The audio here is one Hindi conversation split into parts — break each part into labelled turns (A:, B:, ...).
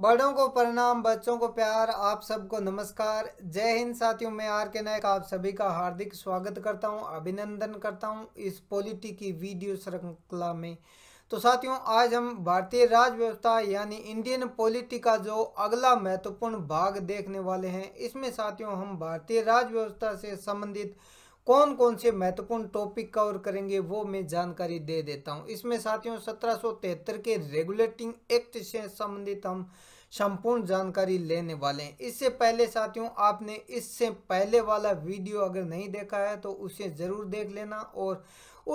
A: बड़ों को प्रणाम बच्चों को प्यार आप सबको नमस्कार जय हिंद साथियों मैं आर के नायक आप सभी का हार्दिक स्वागत करता हूं अभिनंदन करता हूं इस पॉलिटी की वीडियो श्रृंखला में तो साथियों आज हम भारतीय राज्य व्यवस्था यानी इंडियन पॉलिटी का जो अगला महत्वपूर्ण भाग देखने वाले हैं इसमें साथियों हम भारतीय राज्य व्यवस्था से संबंधित कौन कौन से महत्वपूर्ण टॉपिक कवर करेंगे वो मैं जानकारी दे देता हूँ इसमें साथियों सत्रह के रेगुलेटिंग एक्ट से संबंधित हम संपूर्ण जानकारी लेने वाले हैं इससे पहले साथियों आपने इससे पहले वाला वीडियो अगर नहीं देखा है तो उसे ज़रूर देख लेना और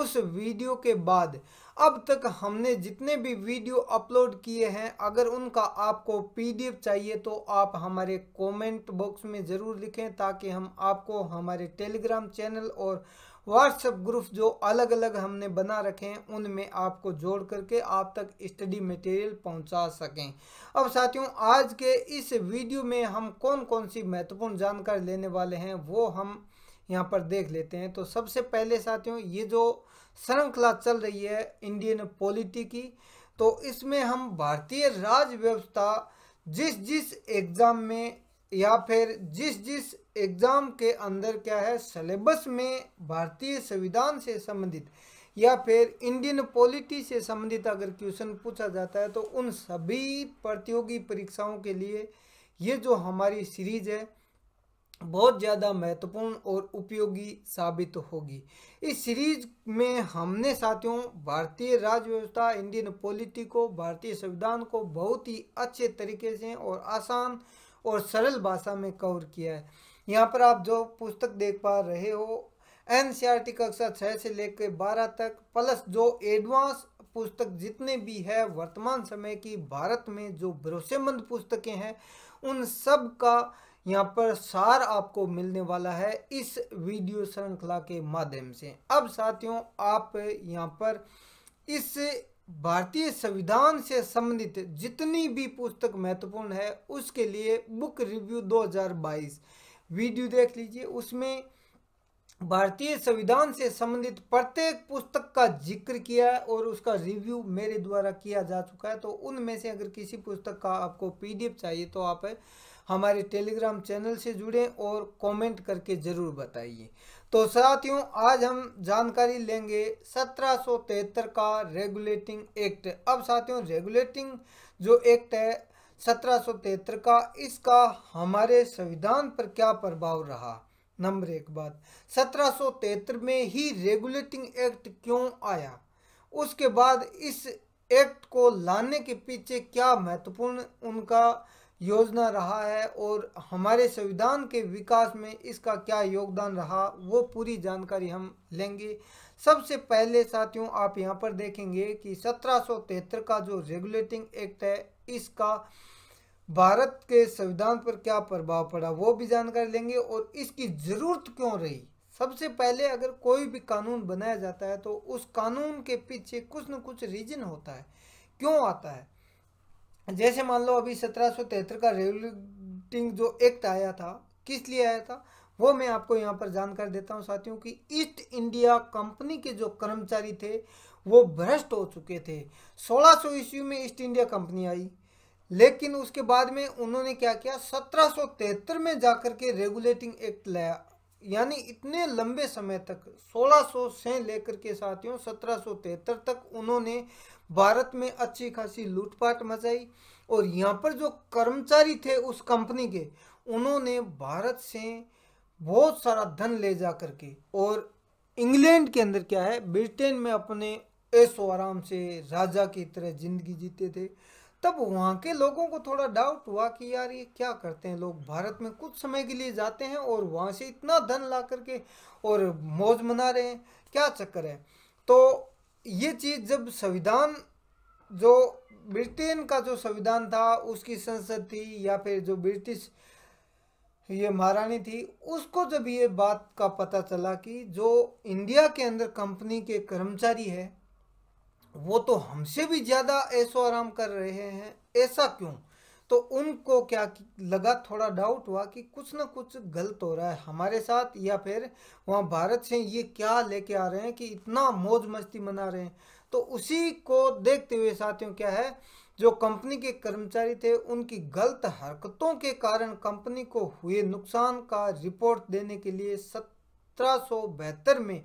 A: उस वीडियो के बाद अब तक हमने जितने भी वीडियो अपलोड किए हैं अगर उनका आपको पीडीएफ चाहिए तो आप हमारे कमेंट बॉक्स में ज़रूर लिखें ताकि हम आपको हमारे टेलीग्राम चैनल और व्हाट्सएप ग्रुप जो अलग अलग हमने बना रखे हैं उनमें आपको जोड़ करके आप तक स्टडी मटेरियल पहुंचा सकें अब साथियों आज के इस वीडियो में हम कौन कौन सी महत्वपूर्ण जानकारी लेने वाले हैं वो हम यहाँ पर देख लेते हैं तो सबसे पहले साथियों ये जो श्रृंखला चल रही है इंडियन पॉलिटी की तो इसमें हम भारतीय राज्य व्यवस्था जिस जिस एग्ज़ाम में या फिर जिस जिस एग्ज़ाम के अंदर क्या है सिलेबस में भारतीय संविधान से संबंधित या फिर इंडियन पॉलिटी से संबंधित अगर क्वेश्चन पूछा जाता है तो उन सभी प्रतियोगी परीक्षाओं के लिए ये जो हमारी सीरीज है बहुत ज़्यादा महत्वपूर्ण और उपयोगी साबित होगी इस सीरीज में हमने साथियों भारतीय राज्य व्यवस्था इंडियन पॉलिटी को भारतीय संविधान को बहुत ही अच्छे तरीके से और आसान और सरल भाषा में कवर किया है यहाँ पर आप जो पुस्तक देख पा रहे हो एन e कक्षा छः से लेकर बारह तक प्लस जो एडवांस पुस्तक जितने भी है वर्तमान समय की भारत में जो भरोसेमंद पुस्तकें हैं उन सब का यहाँ पर सार आपको मिलने वाला है इस वीडियो श्रृंखला के माध्यम से अब साथियों आप यहाँ पर इस भारतीय संविधान से संबंधित जितनी भी पुस्तक महत्वपूर्ण है उसके लिए बुक रिव्यू 2022 वीडियो देख लीजिए उसमें भारतीय संविधान से संबंधित प्रत्येक पुस्तक का जिक्र किया है और उसका रिव्यू मेरे द्वारा किया जा चुका है तो उनमें से अगर किसी पुस्तक का आपको पीडीएफ चाहिए तो आप हमारे टेलीग्राम चैनल से जुड़ें और कमेंट करके ज़रूर बताइए तो साथियों आज हम जानकारी लेंगे सत्रह का रेगुलेटिंग एक्ट अब साथियों रेगुलेटिंग जो एक्ट है सत्रह का इसका हमारे संविधान पर क्या प्रभाव रहा नंबर एक बात सत्रह में ही रेगुलेटिंग एक्ट क्यों आया उसके बाद इस एक्ट को लाने के पीछे क्या महत्वपूर्ण उनका योजना रहा है और हमारे संविधान के विकास में इसका क्या योगदान रहा वो पूरी जानकारी हम लेंगे सबसे पहले साथियों आप यहाँ पर देखेंगे कि सत्रह का जो रेगुलेटिंग एक्ट है इसका भारत के संविधान पर क्या प्रभाव पड़ा वो भी जानकारी लेंगे और इसकी ज़रूरत क्यों रही सबसे पहले अगर कोई भी कानून बनाया जाता है तो उस कानून के पीछे कुछ न कुछ रीजन होता है क्यों आता है जैसे मान लो अभी सत्रह का रेगुलेटिंग जो एक्ट आया था किस लिए आया था वो मैं आपको यहाँ पर जानकर देता हूँ साथियों कि ईस्ट इंडिया कंपनी के जो कर्मचारी थे वो भ्रष्ट हो चुके थे 1600 सौ ईस्वी में ईस्ट इंडिया कंपनी आई लेकिन उसके बाद में उन्होंने क्या किया 1773 में जाकर के रेगुलेटिंग एक्ट लाया यानी इतने लंबे समय तक 1600 से लेकर के साथियों 1773 तक उन्होंने भारत में अच्छी खासी लूटपाट मचाई और यहाँ पर जो कर्मचारी थे उस कंपनी के उन्होंने भारत से बहुत सारा धन ले जा करके और इंग्लैंड के अंदर क्या है ब्रिटेन में अपने ऐसो आराम से राजा की तरह जिंदगी जीते थे तब वहाँ के लोगों को थोड़ा डाउट हुआ कि यार ये क्या करते हैं लोग भारत में कुछ समय के लिए जाते हैं और वहाँ से इतना धन ला करके और मौज मना रहे हैं क्या चक्कर है तो ये चीज़ जब संविधान जो ब्रिटेन का जो संविधान था उसकी संसद थी या फिर जो ब्रिटिश ये महारानी थी उसको जब ये बात का पता चला कि जो इंडिया के अंदर कंपनी के कर्मचारी है वो तो हमसे भी ज़्यादा ऐसा आराम कर रहे हैं ऐसा क्यों तो उनको क्या लगा थोड़ा डाउट हुआ कि कुछ ना कुछ गलत हो रहा है हमारे साथ या फिर वहाँ भारत से ये क्या लेके आ रहे हैं कि इतना मौज मस्ती मना रहे हैं तो उसी को देखते हुए साथियों क्या है जो कंपनी के कर्मचारी थे उनकी गलत हरकतों के कारण कंपनी को हुए नुकसान का रिपोर्ट देने के लिए सत्रह में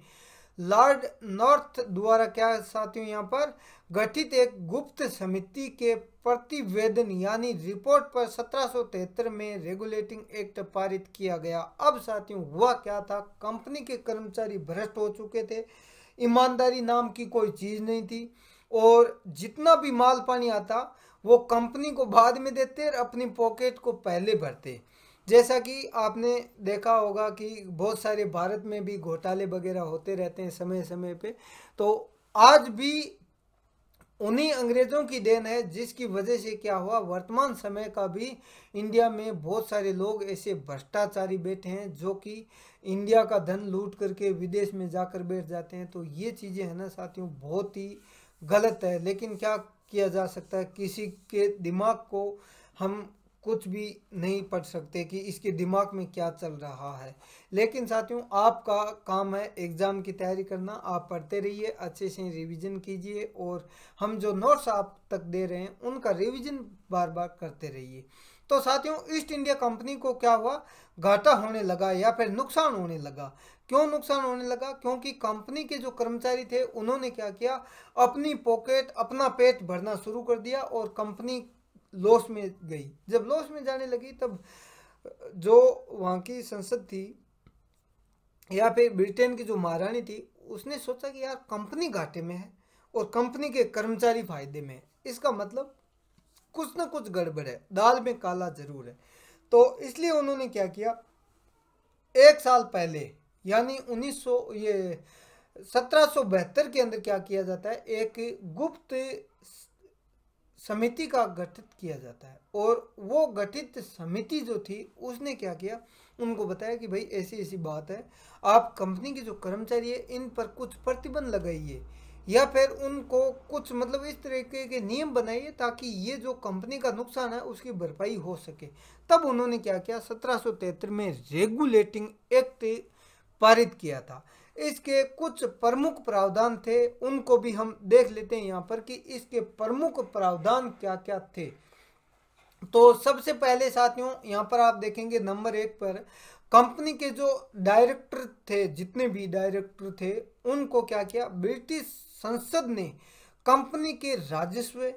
A: लॉर्ड नॉर्थ द्वारा क्या साथियों यहाँ पर गठित एक गुप्त समिति के प्रतिवेदन यानी रिपोर्ट पर सत्रह में रेगुलेटिंग एक्ट पारित किया गया अब साथियों हुआ क्या था कंपनी के कर्मचारी भ्रष्ट हो चुके थे ईमानदारी नाम की कोई चीज़ नहीं थी और जितना भी माल पानी आता वो कंपनी को बाद में देते और अपनी पॉकेट को पहले भरते जैसा कि आपने देखा होगा कि बहुत सारे भारत में भी घोटाले वगैरह होते रहते हैं समय समय पे तो आज भी उन्हीं अंग्रेज़ों की देन है जिसकी वजह से क्या हुआ वर्तमान समय का भी इंडिया में बहुत सारे लोग ऐसे भ्रष्टाचारी बैठे हैं जो कि इंडिया का धन लूट करके विदेश में जाकर बैठ जाते हैं तो ये चीज़ें है ना साथियों बहुत ही गलत है लेकिन क्या किया जा सकता है किसी के दिमाग को हम कुछ भी नहीं पढ़ सकते कि इसके दिमाग में क्या चल रहा है लेकिन साथियों आपका काम है एग्ज़ाम की तैयारी करना आप पढ़ते रहिए अच्छे से रिवीजन कीजिए और हम जो नोट्स आप तक दे रहे हैं उनका रिवीजन बार बार करते रहिए तो साथियों ईस्ट इंडिया कंपनी को क्या हुआ घाटा होने लगा या फिर नुकसान होने लगा क्यों नुकसान होने लगा क्योंकि कंपनी के जो कर्मचारी थे उन्होंने क्या किया अपनी पॉकेट अपना पेट भरना शुरू कर दिया और कंपनी लॉस में गई जब लॉस में जाने लगी तब जो वहाँ की संसद थी या फिर ब्रिटेन की जो महारानी थी उसने सोचा कि यार कंपनी घाटे में है और कंपनी के कर्मचारी फायदे में है इसका मतलब कुछ ना कुछ गड़बड़ है दाल में काला जरूर है तो इसलिए उन्होंने क्या किया एक साल पहले यानी 1900 ये सत्रह के अंदर क्या किया जाता है एक गुप्त समिति का गठित किया जाता है और वो गठित समिति जो थी उसने क्या किया उनको बताया कि भाई ऐसी ऐसी बात है आप कंपनी के जो कर्मचारी है इन पर कुछ प्रतिबंध लगाइए या फिर उनको कुछ मतलब इस तरीके के नियम बनाइए ताकि ये जो कंपनी का नुकसान है उसकी भरपाई हो सके तब उन्होंने क्या किया सत्रह में रेगुलेटिंग एक्ट पारित किया था इसके कुछ प्रमुख प्रावधान थे उनको भी हम देख लेते हैं यहाँ पर कि इसके प्रमुख प्रावधान क्या क्या थे तो सबसे पहले साथियों यहाँ पर आप देखेंगे नंबर एक पर कंपनी के जो डायरेक्टर थे जितने भी डायरेक्टर थे उनको क्या किया ब्रिटिश संसद ने कंपनी के राजस्व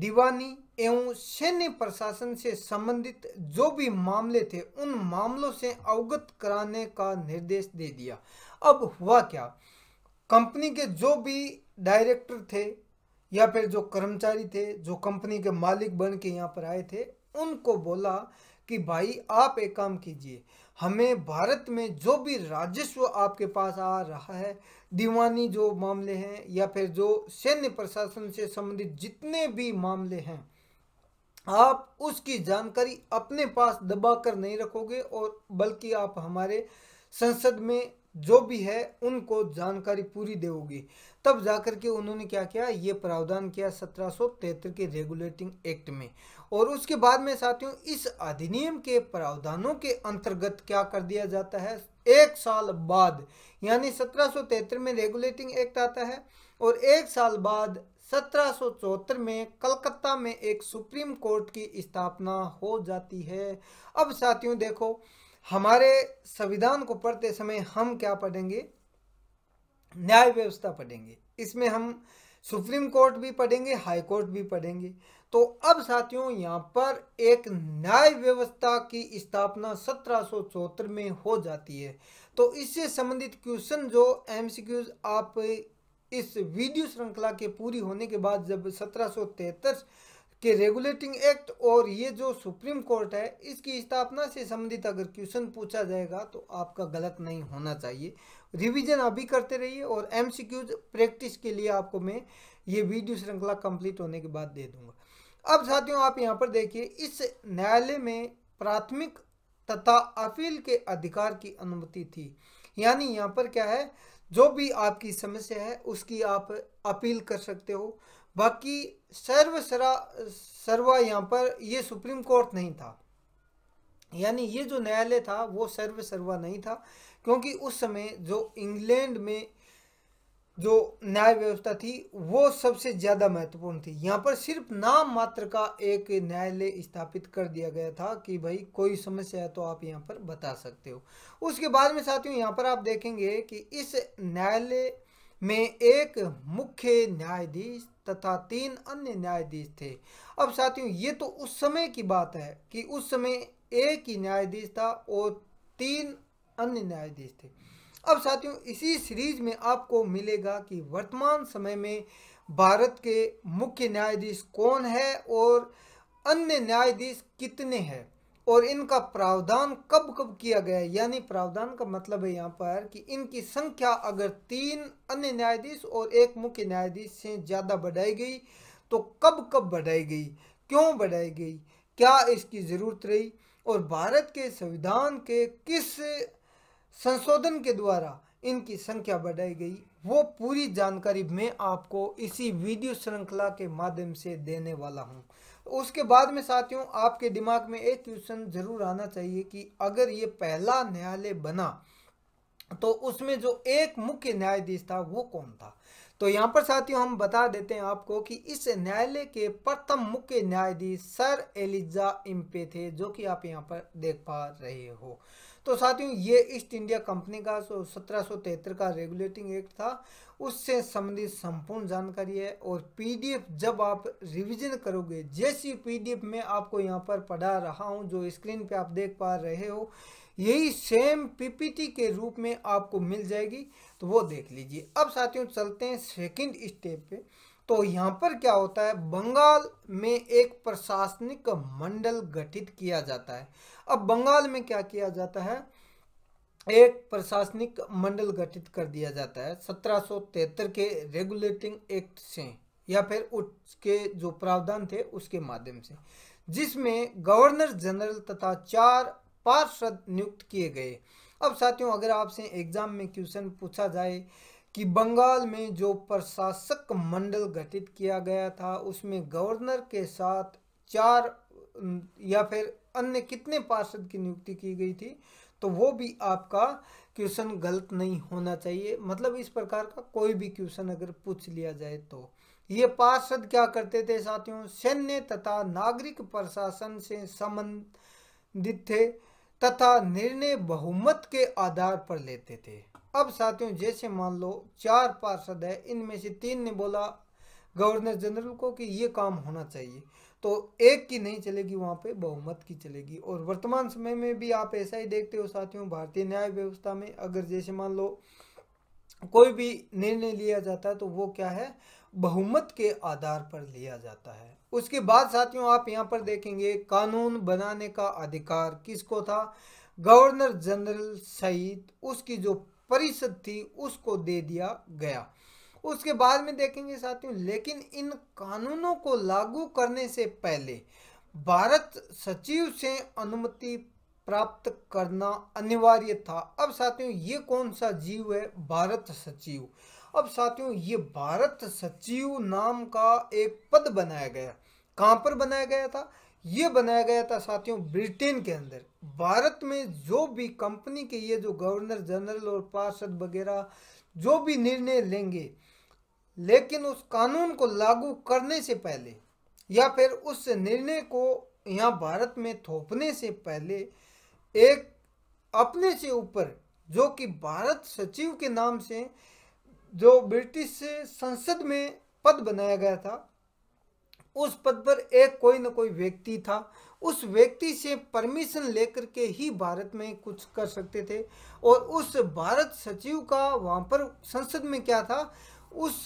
A: दीवानी एवं सैन्य प्रशासन से संबंधित जो भी मामले थे उन मामलों से अवगत कराने का निर्देश दे दिया अब हुआ क्या कंपनी के जो भी डायरेक्टर थे या फिर जो कर्मचारी थे जो कंपनी के मालिक बन के यहाँ पर आए थे उनको बोला कि भाई आप एक काम कीजिए हमें भारत में जो भी राजस्व आपके पास आ रहा है दीवानी जो मामले हैं या फिर जो सैन्य प्रशासन से संबंधित जितने भी मामले हैं आप उसकी जानकारी अपने पास दबा कर नहीं रखोगे और बल्कि आप हमारे संसद में जो भी है उनको जानकारी पूरी देगी तब जाकर के उन्होंने क्या किया ये प्रावधान किया सत्रह के रेगुलेटिंग एक्ट में और उसके बाद में साथियों इस अधिनियम के प्रावधानों के अंतर्गत क्या कर दिया जाता है एक साल बाद यानी सत्रह में रेगुलेटिंग एक्ट आता है और एक साल बाद सत्रह में कलकत्ता में एक सुप्रीम कोर्ट की स्थापना हो जाती है अब साथियों देखो हमारे संविधान को पढ़ते समय हम क्या पढ़ेंगे न्याय व्यवस्था पढ़ेंगे इसमें हम सुप्रीम कोर्ट भी पढ़ेंगे हाई कोर्ट भी पढ़ेंगे तो अब साथियों यहाँ पर एक न्याय व्यवस्था की स्थापना सत्रह में हो जाती है तो इससे संबंधित क्वेश्चन जो एम आप इस वीडियो श्रृंखला के पूरी होने के बाद जब सत्रह कि रेगुलेटिंग एक्ट और ये जो सुप्रीम कोर्ट है इसकी स्थापना से संबंधित अगर क्वेश्चन पूछा जाएगा तो आपका गलत नहीं होना चाहिए रिवीजन अभी करते रहिए और एमसीक्यूज प्रैक्टिस के लिए आपको मैं ये वीडियो श्रृंखला कंप्लीट होने के बाद दे दूंगा अब साथियों आप यहाँ पर देखिए इस न्यायालय में प्राथमिक तथा अपील के अधिकार की अनुमति थी यानी यहाँ पर क्या है जो भी आपकी समस्या है उसकी आप अपील कर सकते हो बाकी सर्वसरा सर्वा यहाँ पर ये सुप्रीम कोर्ट नहीं था यानी ये जो न्यायालय था वो सर्व सर्वा नहीं था क्योंकि उस समय जो इंग्लैंड में जो न्याय व्यवस्था थी वो सबसे ज़्यादा महत्वपूर्ण थी यहाँ पर सिर्फ नाम मात्र का एक न्यायालय स्थापित कर दिया गया था कि भाई कोई समस्या है तो आप यहाँ पर बता सकते हो उसके बाद में साथियों यहाँ पर आप देखेंगे कि इस न्यायालय में एक मुख्य न्यायाधीश तथा तीन अन्य न्यायाधीश थे अब साथियों ये तो उस समय की बात है कि उस समय एक ही न्यायाधीश था और तीन अन्य न्यायाधीश थे अब साथियों इसी सीरीज में आपको मिलेगा कि वर्तमान समय में भारत के मुख्य न्यायाधीश कौन है और अन्य न्यायाधीश कितने हैं और इनका प्रावधान कब कब किया गया है यानी प्रावधान का मतलब है यहाँ पर कि इनकी संख्या अगर तीन अन्य न्यायाधीश और एक मुख्य न्यायाधीश से ज़्यादा बढ़ाई गई तो कब कब बढ़ाई गई क्यों बढ़ाई गई क्या इसकी ज़रूरत रही और भारत के संविधान के किस संशोधन के द्वारा इनकी संख्या बढ़ाई गई वो पूरी जानकारी मैं आपको इसी वीडियो श्रृंखला के माध्यम से देने वाला हूँ उसके बाद में साथियों आपके दिमाग में एक क्वेश्चन जरूर आना चाहिए कि अगर ये पहला न्यायालय बना तो उसमें जो एक मुख्य न्यायाधीश था वो कौन था तो यहाँ पर साथियों हम बता देते हैं आपको कि इस न्यायालय के प्रथम मुख्य न्यायाधीश सर एलिजा इम्पे थे जो कि आप यहाँ पर देख पा रहे हो तो साथियों ये ईस्ट इंडिया कंपनी का जो सत्रह का रेगुलेटिंग एक्ट था उससे संबंधित संपूर्ण जानकारी है और पीडीएफ जब आप रिवीजन करोगे जैसी पीडीएफ में आपको यहाँ पर पढ़ा रहा हूँ जो स्क्रीन पे आप देख पा रहे हो यही सेम पीपीटी के रूप में आपको मिल जाएगी तो वो देख लीजिए अब साथियों चलते हैं सेकंड स्टेप पे तो यहाँ पर क्या होता है बंगाल में एक प्रशासनिक मंडल गठित किया जाता है अब बंगाल में क्या किया जाता है एक प्रशासनिक मंडल गठित कर दिया जाता है सत्रह के रेगुलेटिंग एक्ट से या फिर उसके जो प्रावधान थे उसके माध्यम से जिसमें गवर्नर जनरल तथा चार पार्षद नियुक्त किए गए अब साथियों अगर आपसे एग्जाम में क्वेश्चन पूछा जाए कि बंगाल में जो प्रशासक मंडल गठित किया गया था उसमें गवर्नर के साथ चार या फिर अन्य कितने पार्षद की नियुक्ति की गई थी तो वो भी आपका क्वेश्चन गलत नहीं होना चाहिए मतलब इस प्रकार का कोई भी क्वेश्चन अगर पूछ लिया जाए तो ये पार्षद क्या करते थे साथियों सैन्य तथा नागरिक प्रशासन से संबंधित थे तथा निर्णय बहुमत के आधार पर लेते थे अब साथियों जैसे मान लो चार पार्षद है इनमें से तीन ने बोला गवर्नर जनरल को कि ये काम होना चाहिए तो एक की नहीं चलेगी वहाँ पे बहुमत की चलेगी और वर्तमान समय में भी आप ऐसा ही देखते हो साथियों भारतीय न्याय व्यवस्था में अगर जैसे मान लो कोई भी निर्णय लिया जाता है तो वो क्या है बहुमत के आधार पर लिया जाता है उसके बाद साथियों आप यहाँ पर देखेंगे कानून बनाने का अधिकार किसको था गवर्नर जनरल सहित उसकी जो परिषद थी उसको दे दिया गया उसके बाद में देखेंगे साथियों लेकिन इन कानूनों को लागू करने से पहले भारत सचिव से अनुमति प्राप्त करना अनिवार्य था अब साथियों ये कौन सा जीव है भारत सचिव अब साथियों ये भारत सचिव नाम का एक पद बनाया गया कहाँ पर बनाया गया था ये बनाया गया था साथियों ब्रिटेन के अंदर भारत में जो भी कंपनी के ये जो गवर्नर जनरल और पार्षद वगैरह जो भी निर्णय लेंगे लेकिन उस कानून को लागू करने से पहले या फिर उस निर्णय को यहाँ भारत में थोपने से पहले एक अपने से ऊपर जो कि भारत सचिव के नाम से जो ब्रिटिश संसद में पद बनाया गया था उस पद पर एक कोई ना कोई व्यक्ति था उस व्यक्ति से परमिशन लेकर के ही भारत में कुछ कर सकते थे और उस भारत सचिव का वहाँ पर संसद में क्या था उस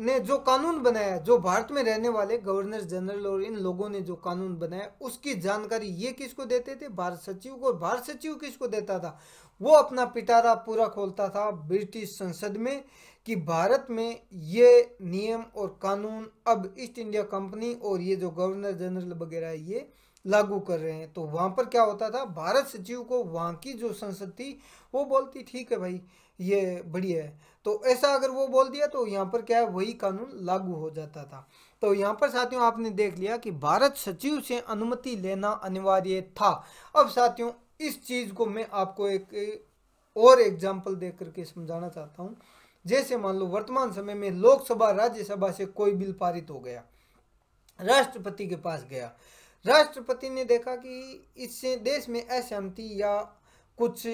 A: ने जो कानून बनाया जो भारत में रहने वाले गवर्नर जनरल और इन लोगों ने जो कानून बनाया उसकी जानकारी ये किसको देते थे भारत सचिव को भारत सचिव किसको देता था वो अपना पिटारा पूरा खोलता था ब्रिटिश संसद में कि भारत में ये नियम और कानून अब ईस्ट इंडिया कंपनी और ये जो गवर्नर जनरल वगैरह ये लागू कर रहे हैं तो वहाँ पर क्या होता था भारत सचिव को वहाँ की जो संसद थी वो बोलती ठीक है भाई ये बढ़िया है तो ऐसा अगर वो बोल दिया तो यहाँ पर क्या है वही कानून लागू हो जाता था तो यहाँ पर साथियों आपने देख लिया कि भारत सचिव से अनुमति लेना अनिवार्य था अब साथियों इस चीज़ को मैं आपको एक और एग्जाम्पल दे करके समझाना चाहता हूँ जैसे मान लो वर्तमान समय में लोकसभा राज्यसभा से कोई बिल पारित हो गया राष्ट्रपति के पास गया राष्ट्रपति ने देखा कि इससे देश में असहमति या कुछ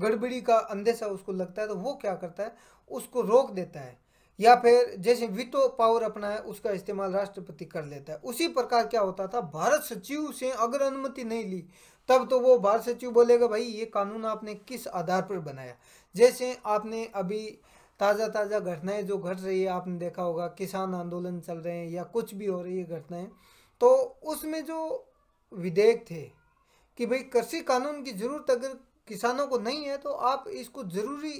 A: गड़बड़ी का अंदेशा उसको लगता है तो वो क्या करता है उसको रोक देता है या फिर जैसे वितो पावर अपना है उसका इस्तेमाल राष्ट्रपति कर लेता है उसी प्रकार क्या होता था भारत सचिव से अगर अनुमति नहीं ली तब तो वो भारत सचिव बोलेगा भाई ये कानून आपने किस आधार पर बनाया जैसे आपने अभी ताज़ा ताज़ा घटनाएं जो घट रही है आपने देखा होगा किसान आंदोलन चल रहे हैं या कुछ भी हो रही है घटनाएं तो उसमें जो विधेयक थे कि भाई कृषि कानून की ज़रूरत अगर किसानों को नहीं है तो आप इसको ज़रूरी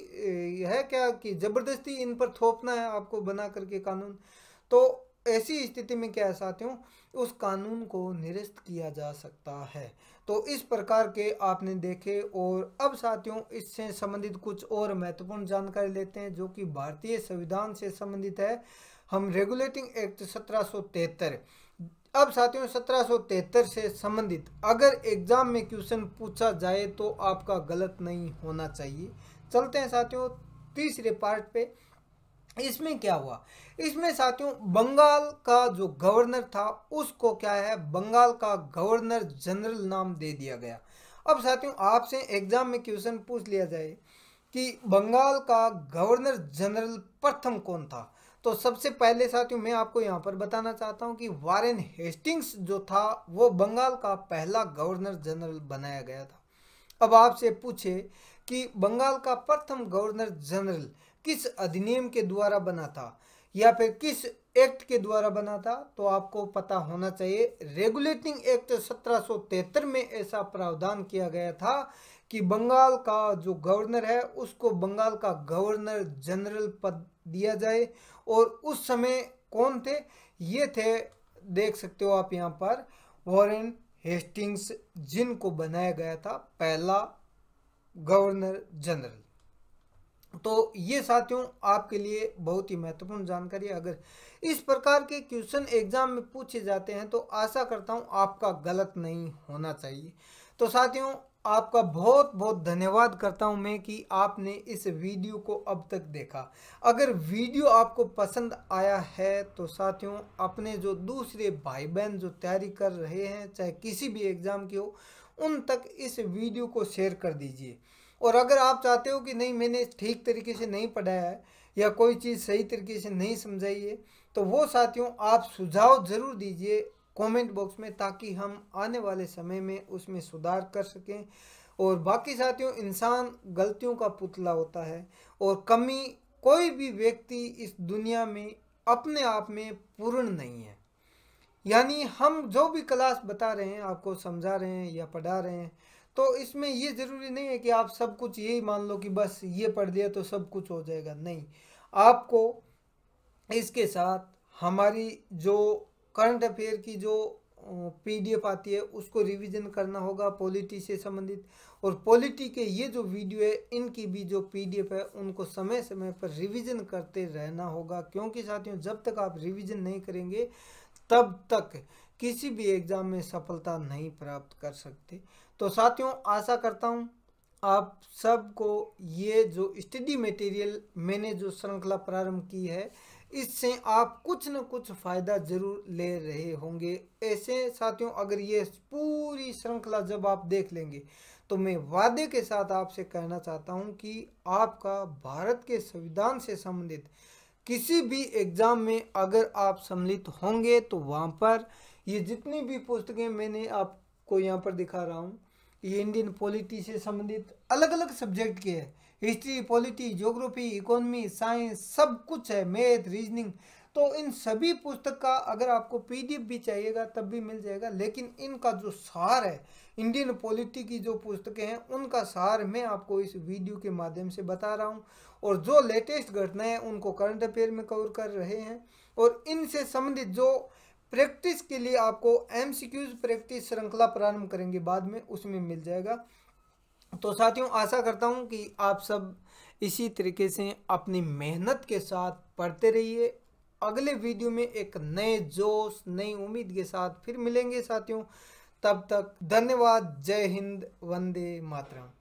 A: है क्या कि ज़बरदस्ती इन पर थोपना है आपको बना करके कानून तो ऐसी स्थिति में क्या साथियों उस कानून को निरस्त किया जा सकता है तो इस प्रकार के आपने देखे और अब साथियों इससे संबंधित कुछ और महत्वपूर्ण जानकारी लेते हैं जो कि भारतीय संविधान से संबंधित है हम रेगुलेटिंग एक्ट सत्रह अब साथियों सत्रह से संबंधित अगर एग्जाम में क्वेश्चन पूछा जाए तो आपका गलत नहीं होना चाहिए चलते हैं साथियों तीसरे पार्ट पे इसमें क्या हुआ इसमें साथियों बंगाल का जो गवर्नर था उसको क्या है बंगाल का गवर्नर जनरल नाम दे दिया गया अब साथियों आपसे एग्जाम में क्वेश्चन पूछ लिया जाए कि बंगाल का गवर्नर जनरल प्रथम कौन था तो सबसे पहले साथियों मैं आपको यहाँ पर बताना चाहता हूँ कि वारेन हेस्टिंग्स जो था वो बंगाल का पहला गवर्नर जनरल बनाया गया था अब आपसे पूछे कि बंगाल का प्रथम गवर्नर जनरल किस अधिनियम के द्वारा बना था या फिर किस एक्ट के द्वारा बना था तो आपको पता होना चाहिए रेगुलेटिंग एक्ट सत्रह में ऐसा प्रावधान किया गया था कि बंगाल का जो गवर्नर है उसको बंगाल का गवर्नर जनरल पद दिया जाए और उस समय कौन थे ये थे देख सकते हो आप यहाँ पर वॉरेन हेस्टिंग्स जिनको बनाया गया था पहला गवर्नर जनरल तो ये साथियों आपके लिए बहुत ही महत्वपूर्ण जानकारी अगर इस प्रकार के क्वेश्चन एग्जाम में पूछे जाते हैं तो आशा करता हूँ आपका गलत नहीं होना चाहिए तो साथियों आपका बहुत बहुत धन्यवाद करता हूं मैं कि आपने इस वीडियो को अब तक देखा अगर वीडियो आपको पसंद आया है तो साथियों अपने जो दूसरे भाई बहन जो तैयारी कर रहे हैं चाहे किसी भी एग्ज़ाम की हो उन तक इस वीडियो को शेयर कर दीजिए और अगर आप चाहते हो कि नहीं मैंने ठीक तरीके से नहीं पढ़ाया है या कोई चीज़ सही तरीके से नहीं समझाई है तो वो साथियों आप सुझाव ज़रूर दीजिए कमेंट बॉक्स में ताकि हम आने वाले समय में उसमें सुधार कर सकें और बाकी साथियों इंसान गलतियों का पुतला होता है और कमी कोई भी व्यक्ति इस दुनिया में अपने आप में पूर्ण नहीं है यानी हम जो भी क्लास बता रहे हैं आपको समझा रहे हैं या पढ़ा रहे हैं तो इसमें ये ज़रूरी नहीं है कि आप सब कुछ यही मान लो कि बस ये पढ़ दिया तो सब कुछ हो जाएगा नहीं आपको इसके साथ हमारी जो करंट अफेयर की जो पीडीएफ आती है उसको रिवीजन करना होगा पॉलिटी से संबंधित और पॉलिटी के ये जो वीडियो है इनकी भी जो पीडीएफ है उनको समय समय पर रिवीजन करते रहना होगा क्योंकि साथियों जब तक आप रिवीजन नहीं करेंगे तब तक किसी भी एग्ज़ाम में सफलता नहीं प्राप्त कर सकते तो साथियों आशा करता हूँ आप सबको ये जो स्टडी मटेरियल मैंने जो श्रृंखला प्रारंभ की है इससे आप कुछ न कुछ फ़ायदा ज़रूर ले रहे होंगे ऐसे साथियों अगर ये पूरी श्रृंखला जब आप देख लेंगे तो मैं वादे के साथ आपसे कहना चाहता हूँ कि आपका भारत के संविधान से संबंधित किसी भी एग्ज़ाम में अगर आप सम्मिलित होंगे तो वहाँ पर ये जितनी भी पुस्तकें मैंने आपको यहाँ पर दिखा रहा हूँ ये इंडियन पॉलिटी से संबंधित अलग अलग सब्जेक्ट के हैं history polity geography economy science सब कुछ है मैथ रीजनिंग तो इन सभी पुस्तक का अगर आपको पीडीएफ भी चाहिएगा तब भी मिल जाएगा लेकिन इनका जो सार है इंडियन पॉलिटी की जो पुस्तकें हैं उनका सार मैं आपको इस वीडियो के माध्यम से बता रहा हूँ और जो लेटेस्ट घटनाएं उनको करंट अफेयर में कवर कर रहे हैं और इनसे संबंधित जो प्रैक्टिस के लिए आपको एम प्रैक्टिस श्रृंखला प्रारंभ करेंगे बाद में उसमें मिल जाएगा तो साथियों आशा करता हूँ कि आप सब इसी तरीके से अपनी मेहनत के साथ पढ़ते रहिए अगले वीडियो में एक नए जोश नई उम्मीद के साथ फिर मिलेंगे साथियों तब तक धन्यवाद जय हिंद वंदे मातरम